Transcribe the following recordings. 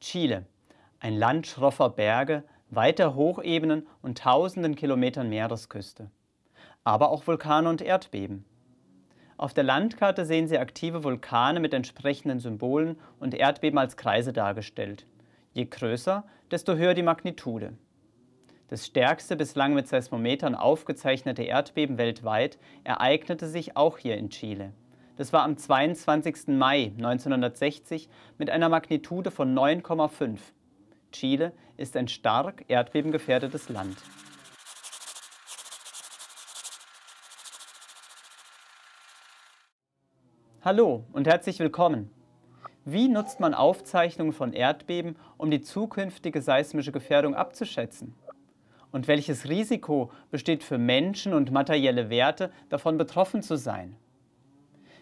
Chile, ein Land schroffer Berge, weiter Hochebenen und tausenden Kilometern Meeresküste. Aber auch Vulkane und Erdbeben. Auf der Landkarte sehen Sie aktive Vulkane mit entsprechenden Symbolen und Erdbeben als Kreise dargestellt. Je größer, desto höher die Magnitude. Das stärkste bislang mit Seismometern aufgezeichnete Erdbeben weltweit ereignete sich auch hier in Chile. Das war am 22. Mai 1960 mit einer Magnitude von 9,5. Chile ist ein stark erdbebengefährdetes Land. Hallo und herzlich willkommen. Wie nutzt man Aufzeichnungen von Erdbeben, um die zukünftige seismische Gefährdung abzuschätzen? Und welches Risiko besteht für Menschen und materielle Werte, davon betroffen zu sein?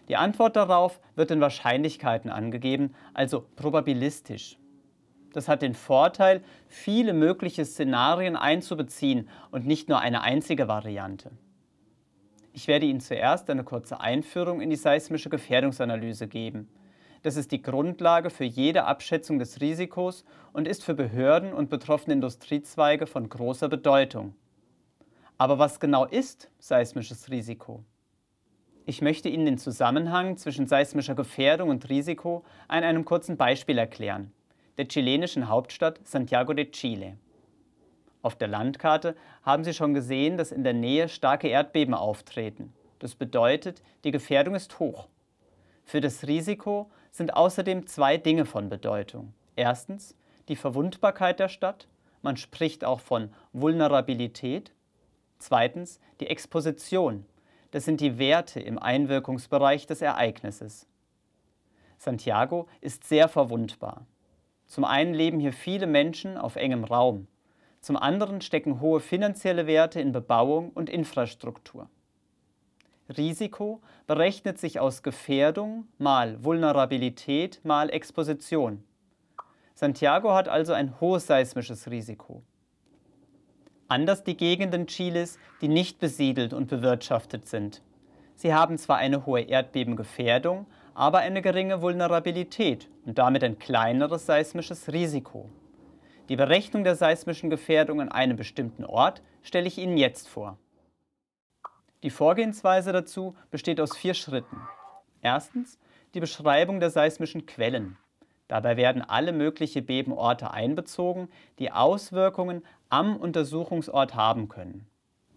Die Antwort darauf wird in Wahrscheinlichkeiten angegeben, also probabilistisch. Das hat den Vorteil, viele mögliche Szenarien einzubeziehen und nicht nur eine einzige Variante. Ich werde Ihnen zuerst eine kurze Einführung in die seismische Gefährdungsanalyse geben. Das ist die Grundlage für jede Abschätzung des Risikos und ist für Behörden und betroffene Industriezweige von großer Bedeutung. Aber was genau ist seismisches Risiko? Ich möchte Ihnen den Zusammenhang zwischen seismischer Gefährdung und Risiko an einem kurzen Beispiel erklären, der chilenischen Hauptstadt Santiago de Chile. Auf der Landkarte haben Sie schon gesehen, dass in der Nähe starke Erdbeben auftreten. Das bedeutet, die Gefährdung ist hoch. Für das Risiko sind außerdem zwei Dinge von Bedeutung. Erstens die Verwundbarkeit der Stadt, man spricht auch von Vulnerabilität. Zweitens die Exposition, das sind die Werte im Einwirkungsbereich des Ereignisses. Santiago ist sehr verwundbar. Zum einen leben hier viele Menschen auf engem Raum. Zum anderen stecken hohe finanzielle Werte in Bebauung und Infrastruktur. Risiko berechnet sich aus Gefährdung mal Vulnerabilität mal Exposition. Santiago hat also ein hohes seismisches Risiko anders die Gegenden Chiles, die nicht besiedelt und bewirtschaftet sind. Sie haben zwar eine hohe Erdbebengefährdung, aber eine geringe Vulnerabilität und damit ein kleineres seismisches Risiko. Die Berechnung der seismischen Gefährdung an einem bestimmten Ort stelle ich Ihnen jetzt vor. Die Vorgehensweise dazu besteht aus vier Schritten. Erstens die Beschreibung der seismischen Quellen. Dabei werden alle möglichen Bebenorte einbezogen, die Auswirkungen am Untersuchungsort haben können.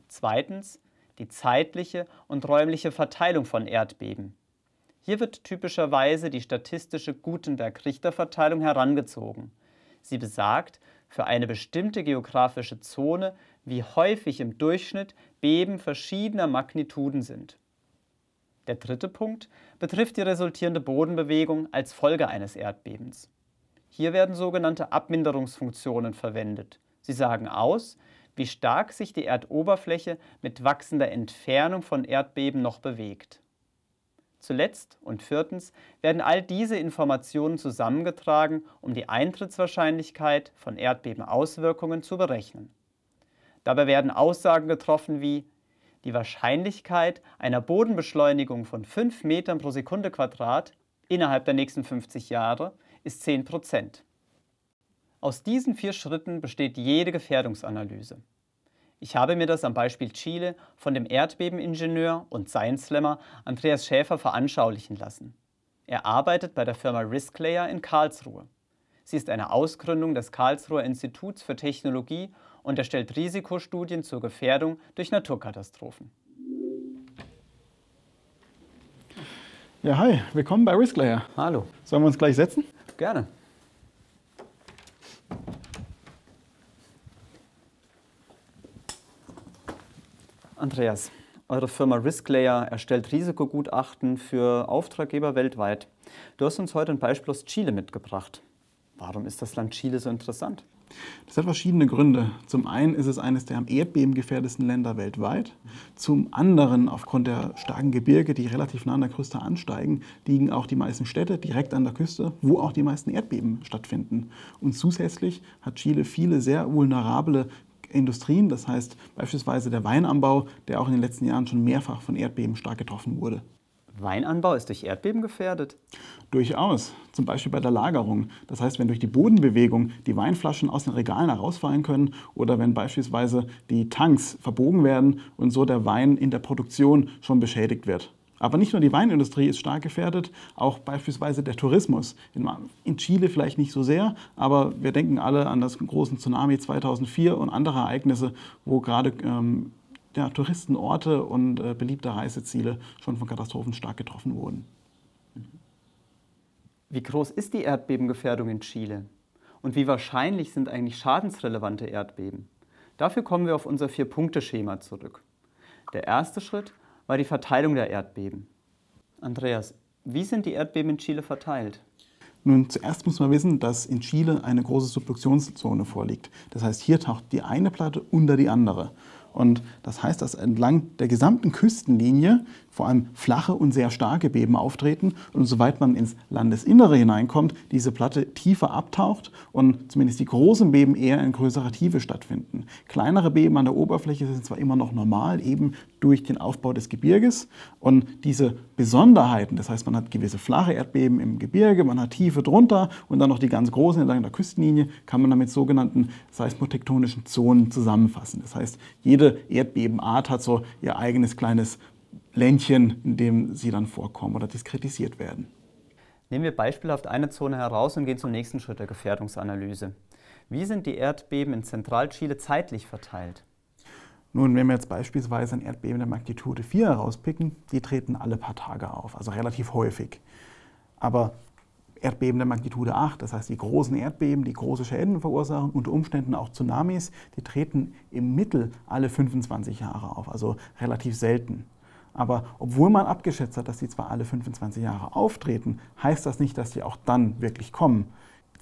Zweitens die zeitliche und räumliche Verteilung von Erdbeben. Hier wird typischerweise die statistische Gutenberg-Richter-Verteilung herangezogen. Sie besagt, für eine bestimmte geografische Zone, wie häufig im Durchschnitt Beben verschiedener Magnituden sind. Der dritte Punkt betrifft die resultierende Bodenbewegung als Folge eines Erdbebens. Hier werden sogenannte Abminderungsfunktionen verwendet. Sie sagen aus, wie stark sich die Erdoberfläche mit wachsender Entfernung von Erdbeben noch bewegt. Zuletzt und viertens werden all diese Informationen zusammengetragen, um die Eintrittswahrscheinlichkeit von Erdbebenauswirkungen zu berechnen. Dabei werden Aussagen getroffen wie die Wahrscheinlichkeit einer Bodenbeschleunigung von 5 Metern pro Sekunde Quadrat innerhalb der nächsten 50 Jahre ist 10 Prozent. Aus diesen vier Schritten besteht jede Gefährdungsanalyse. Ich habe mir das am Beispiel Chile von dem Erdbebeningenieur und Science-Slammer Andreas Schäfer veranschaulichen lassen. Er arbeitet bei der Firma Risklayer in Karlsruhe. Sie ist eine Ausgründung des Karlsruher Instituts für Technologie und erstellt Risikostudien zur Gefährdung durch Naturkatastrophen. Ja, hi, willkommen bei Risklayer. Hallo. Sollen wir uns gleich setzen? Gerne. Andreas, eure Firma Risklayer erstellt Risikogutachten für Auftraggeber weltweit. Du hast uns heute ein Beispiel aus Chile mitgebracht. Warum ist das Land Chile so interessant? Das hat verschiedene Gründe. Zum einen ist es eines der am Erdbeben gefährdeten Länder weltweit. Zum anderen, aufgrund der starken Gebirge, die relativ nah an der Küste ansteigen, liegen auch die meisten Städte direkt an der Küste, wo auch die meisten Erdbeben stattfinden. Und zusätzlich hat Chile viele sehr vulnerable Industrien, das heißt beispielsweise der Weinanbau, der auch in den letzten Jahren schon mehrfach von Erdbeben stark getroffen wurde. Weinanbau ist durch Erdbeben gefährdet? Durchaus, zum Beispiel bei der Lagerung. Das heißt, wenn durch die Bodenbewegung die Weinflaschen aus den Regalen herausfallen können oder wenn beispielsweise die Tanks verbogen werden und so der Wein in der Produktion schon beschädigt wird. Aber nicht nur die Weinindustrie ist stark gefährdet, auch beispielsweise der Tourismus. In Chile vielleicht nicht so sehr, aber wir denken alle an das große Tsunami 2004 und andere Ereignisse, wo gerade ähm, ja, Touristenorte und äh, beliebte heiße Ziele schon von Katastrophen stark getroffen wurden. Wie groß ist die Erdbebengefährdung in Chile? Und wie wahrscheinlich sind eigentlich schadensrelevante Erdbeben? Dafür kommen wir auf unser Vier-Punkte-Schema zurück. Der erste Schritt war die Verteilung der Erdbeben. Andreas, wie sind die Erdbeben in Chile verteilt? Nun, zuerst muss man wissen, dass in Chile eine große Subduktionszone vorliegt. Das heißt, hier taucht die eine Platte unter die andere. Und das heißt, dass entlang der gesamten Küstenlinie vor allem flache und sehr starke Beben auftreten und soweit man ins Landesinnere hineinkommt, diese Platte tiefer abtaucht und zumindest die großen Beben eher in größerer Tiefe stattfinden. Kleinere Beben an der Oberfläche sind zwar immer noch normal, eben durch den Aufbau des Gebirges und diese Besonderheiten, das heißt man hat gewisse flache Erdbeben im Gebirge, man hat Tiefe drunter und dann noch die ganz großen entlang der Küstenlinie, kann man damit sogenannten seismotektonischen Zonen zusammenfassen. Das heißt, jede jede Erdbebenart hat so ihr eigenes kleines Ländchen, in dem sie dann vorkommen oder diskretisiert werden. Nehmen wir beispielhaft eine Zone heraus und gehen zum nächsten Schritt der Gefährdungsanalyse. Wie sind die Erdbeben in Zentralchile zeitlich verteilt? Nun, wenn wir jetzt beispielsweise ein Erdbeben der Magnitude 4 herauspicken, die treten alle paar Tage auf, also relativ häufig. Aber Erdbeben der Magnitude 8, das heißt die großen Erdbeben, die große Schäden verursachen, unter Umständen auch Tsunamis, die treten im Mittel alle 25 Jahre auf, also relativ selten. Aber obwohl man abgeschätzt hat, dass sie zwar alle 25 Jahre auftreten, heißt das nicht, dass sie auch dann wirklich kommen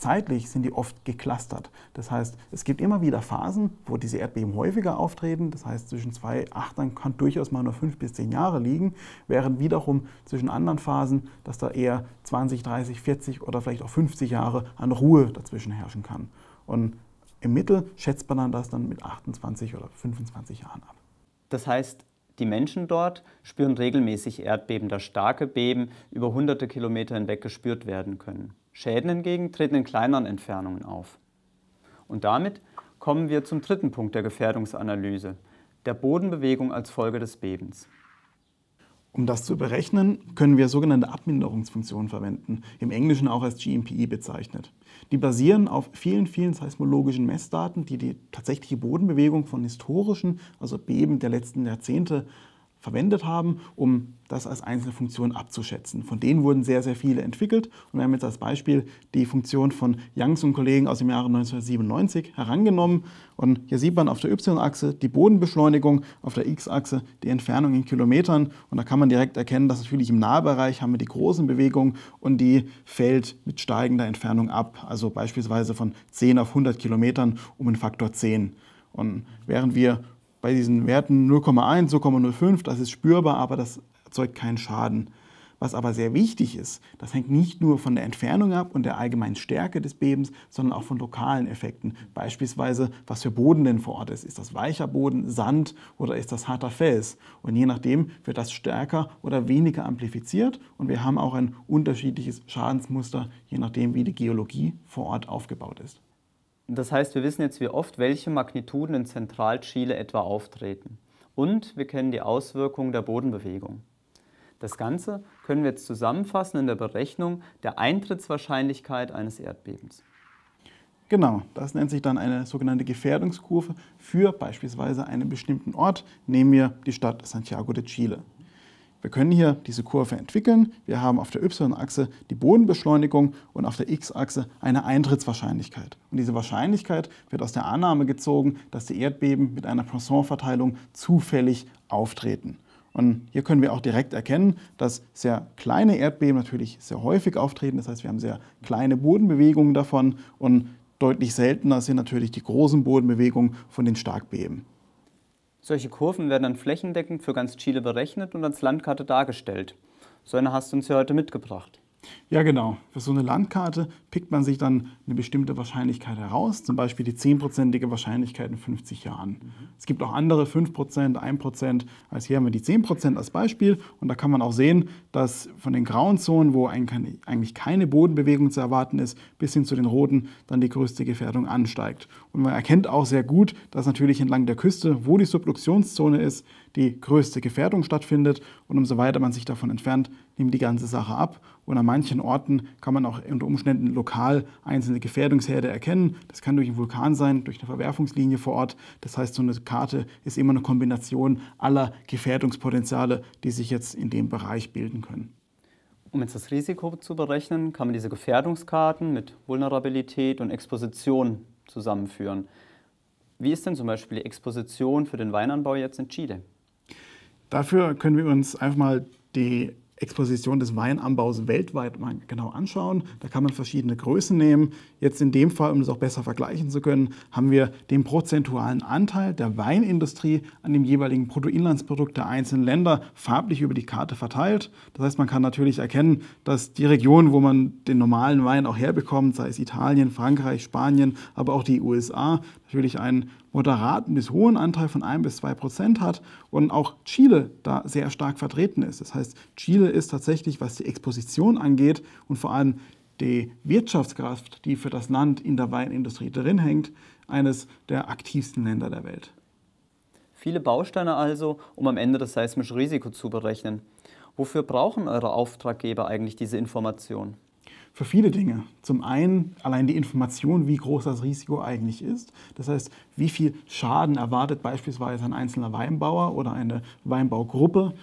zeitlich sind die oft geklustert. Das heißt, es gibt immer wieder Phasen, wo diese Erdbeben häufiger auftreten. Das heißt, zwischen zwei Achtern kann durchaus mal nur fünf bis zehn Jahre liegen, während wiederum zwischen anderen Phasen, dass da eher 20, 30, 40 oder vielleicht auch 50 Jahre an Ruhe dazwischen herrschen kann. Und im Mittel schätzt man dann das dann mit 28 oder 25 Jahren ab. Das heißt, die Menschen dort spüren regelmäßig Erdbeben, da starke Beben über hunderte Kilometer hinweg gespürt werden können. Schäden hingegen treten in kleineren Entfernungen auf. Und damit kommen wir zum dritten Punkt der Gefährdungsanalyse, der Bodenbewegung als Folge des Bebens. Um das zu berechnen, können wir sogenannte Abminderungsfunktionen verwenden, im Englischen auch als GMPI e bezeichnet. Die basieren auf vielen, vielen seismologischen Messdaten, die die tatsächliche Bodenbewegung von historischen, also Beben der letzten Jahrzehnte verwendet haben, um das als einzelne Funktion abzuschätzen. Von denen wurden sehr, sehr viele entwickelt und wir haben jetzt als Beispiel die Funktion von Youngs und Kollegen aus dem Jahre 1997 herangenommen und hier sieht man auf der Y-Achse die Bodenbeschleunigung, auf der X-Achse die Entfernung in Kilometern und da kann man direkt erkennen, dass natürlich im Nahbereich haben wir die großen Bewegungen und die fällt mit steigender Entfernung ab, also beispielsweise von 10 auf 100 Kilometern um den Faktor 10. Und während wir bei diesen Werten 0,1, 0,05, das ist spürbar, aber das erzeugt keinen Schaden. Was aber sehr wichtig ist, das hängt nicht nur von der Entfernung ab und der allgemeinen Stärke des Bebens, sondern auch von lokalen Effekten. Beispielsweise, was für Boden denn vor Ort ist. Ist das weicher Boden, Sand oder ist das harter Fels? Und je nachdem wird das stärker oder weniger amplifiziert und wir haben auch ein unterschiedliches Schadensmuster, je nachdem, wie die Geologie vor Ort aufgebaut ist. Das heißt, wir wissen jetzt, wie oft welche Magnituden in Zentralchile etwa auftreten. Und wir kennen die Auswirkungen der Bodenbewegung. Das Ganze können wir jetzt zusammenfassen in der Berechnung der Eintrittswahrscheinlichkeit eines Erdbebens. Genau, das nennt sich dann eine sogenannte Gefährdungskurve für beispielsweise einen bestimmten Ort. Nehmen wir die Stadt Santiago de Chile. Wir können hier diese Kurve entwickeln. Wir haben auf der y-Achse die Bodenbeschleunigung und auf der x-Achse eine Eintrittswahrscheinlichkeit. Und diese Wahrscheinlichkeit wird aus der Annahme gezogen, dass die Erdbeben mit einer Poisson-Verteilung zufällig auftreten. Und hier können wir auch direkt erkennen, dass sehr kleine Erdbeben natürlich sehr häufig auftreten. Das heißt, wir haben sehr kleine Bodenbewegungen davon und deutlich seltener sind natürlich die großen Bodenbewegungen von den Starkbeben. Solche Kurven werden dann flächendeckend für ganz Chile berechnet und als Landkarte dargestellt. So eine hast du uns ja heute mitgebracht. Ja, genau. Für so eine Landkarte pickt man sich dann eine bestimmte Wahrscheinlichkeit heraus, zum Beispiel die 10%ige Wahrscheinlichkeit in 50 Jahren. Mhm. Es gibt auch andere 5%, 1%. Als hier haben wir die 10% als Beispiel und da kann man auch sehen, dass von den grauen Zonen, wo eigentlich keine Bodenbewegung zu erwarten ist, bis hin zu den roten dann die größte Gefährdung ansteigt. Und man erkennt auch sehr gut, dass natürlich entlang der Küste, wo die Subduktionszone ist, die größte Gefährdung stattfindet. Und umso weiter man sich davon entfernt, nimmt die ganze Sache ab. Und an manchen Orten kann man auch unter Umständen lokal einzelne Gefährdungsherde erkennen. Das kann durch einen Vulkan sein, durch eine Verwerfungslinie vor Ort. Das heißt, so eine Karte ist immer eine Kombination aller Gefährdungspotenziale, die sich jetzt in dem Bereich bilden können. Um jetzt das Risiko zu berechnen, kann man diese Gefährdungskarten mit Vulnerabilität und Exposition zusammenführen. Wie ist denn zum Beispiel die Exposition für den Weinanbau jetzt in Chile? Dafür können wir uns einfach mal die Exposition des Weinanbaus weltweit mal genau anschauen. Da kann man verschiedene Größen nehmen. Jetzt in dem Fall, um das auch besser vergleichen zu können, haben wir den prozentualen Anteil der Weinindustrie an dem jeweiligen Bruttoinlandsprodukt der einzelnen Länder farblich über die Karte verteilt. Das heißt, man kann natürlich erkennen, dass die Region, wo man den normalen Wein auch herbekommt, sei es Italien, Frankreich, Spanien, aber auch die USA, natürlich einen moderaten bis hohen Anteil von 1 bis 2 Prozent hat und auch Chile da sehr stark vertreten ist. Das heißt, Chile ist tatsächlich, was die Exposition angeht und vor allem die Wirtschaftskraft, die für das Land in der Weinindustrie drin hängt, eines der aktivsten Länder der Welt. Viele Bausteine also, um am Ende das seismische Risiko zu berechnen. Wofür brauchen eure Auftraggeber eigentlich diese Informationen? für viele Dinge. Zum einen allein die Information, wie groß das Risiko eigentlich ist. Das heißt, wie viel Schaden erwartet beispielsweise ein einzelner Weinbauer oder eine Weinbaugruppe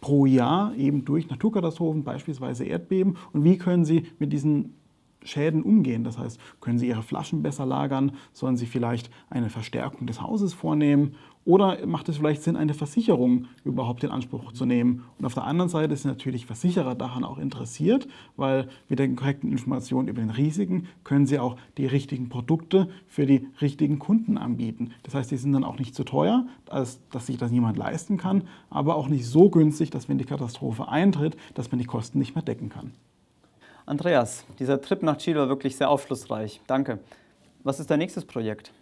pro Jahr eben durch Naturkatastrophen, beispielsweise Erdbeben. Und wie können sie mit diesen Schäden umgehen. Das heißt, können Sie Ihre Flaschen besser lagern? Sollen Sie vielleicht eine Verstärkung des Hauses vornehmen? Oder macht es vielleicht Sinn, eine Versicherung überhaupt in Anspruch zu nehmen? Und auf der anderen Seite sind natürlich Versicherer daran auch interessiert, weil mit den korrekten Informationen über den Risiken können sie auch die richtigen Produkte für die richtigen Kunden anbieten. Das heißt, die sind dann auch nicht zu so teuer, als dass sich das niemand leisten kann, aber auch nicht so günstig, dass wenn die Katastrophe eintritt, dass man die Kosten nicht mehr decken kann. Andreas, dieser Trip nach Chile war wirklich sehr aufschlussreich. Danke. Was ist dein nächstes Projekt?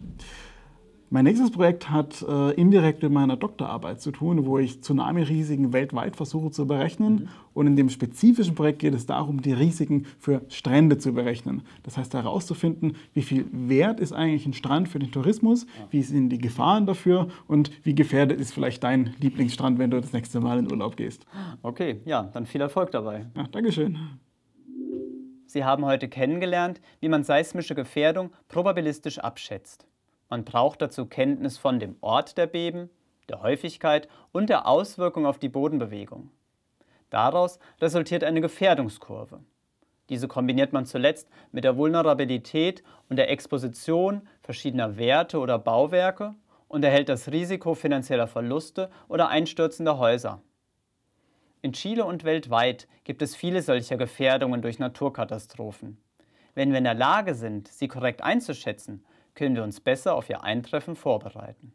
Mein nächstes Projekt hat äh, indirekt mit meiner Doktorarbeit zu tun, wo ich Tsunami-Risiken weltweit versuche zu berechnen. Mhm. Und in dem spezifischen Projekt geht es darum, die Risiken für Strände zu berechnen. Das heißt herauszufinden, wie viel wert ist eigentlich ein Strand für den Tourismus, ja. wie sind die Gefahren dafür und wie gefährdet ist vielleicht dein Lieblingsstrand, wenn du das nächste Mal in Urlaub gehst. Okay, ja, dann viel Erfolg dabei. Ja, Dankeschön. Sie haben heute kennengelernt, wie man seismische Gefährdung probabilistisch abschätzt. Man braucht dazu Kenntnis von dem Ort der Beben, der Häufigkeit und der Auswirkung auf die Bodenbewegung. Daraus resultiert eine Gefährdungskurve. Diese kombiniert man zuletzt mit der Vulnerabilität und der Exposition verschiedener Werte oder Bauwerke und erhält das Risiko finanzieller Verluste oder einstürzender Häuser. In Chile und weltweit gibt es viele solcher Gefährdungen durch Naturkatastrophen. Wenn wir in der Lage sind, sie korrekt einzuschätzen, können wir uns besser auf ihr Eintreffen vorbereiten.